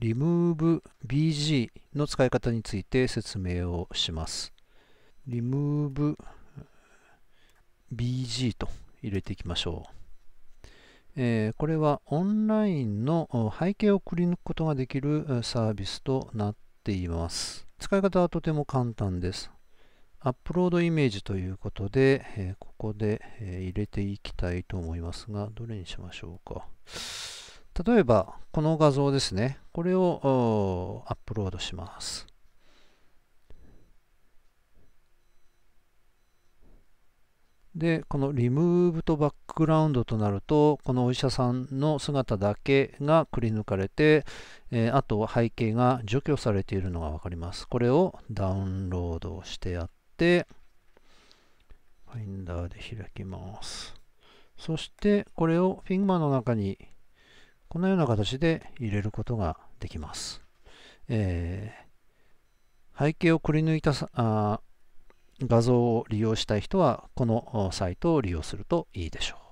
removebg の使い方について説明をします。removebg と入れていきましょう。えー、これはオンラインの背景をくり抜くことができるサービスとなっています。使い方はとても簡単です。アップロードイメージということで、えー、ここで、えー、入れていきたいと思いますが、どれにしましょうか。例えばこの画像ですねこれをアップロードしますでこのリムーブとバックグラウンドとなるとこのお医者さんの姿だけがくり抜かれて、えー、あと背景が除去されているのが分かりますこれをダウンロードしてやってファインダーで開きますそしてこれを Figma の中にこのような形で入れることができます。えー、背景をくり抜いたあ画像を利用したい人は、このサイトを利用するといいでしょう。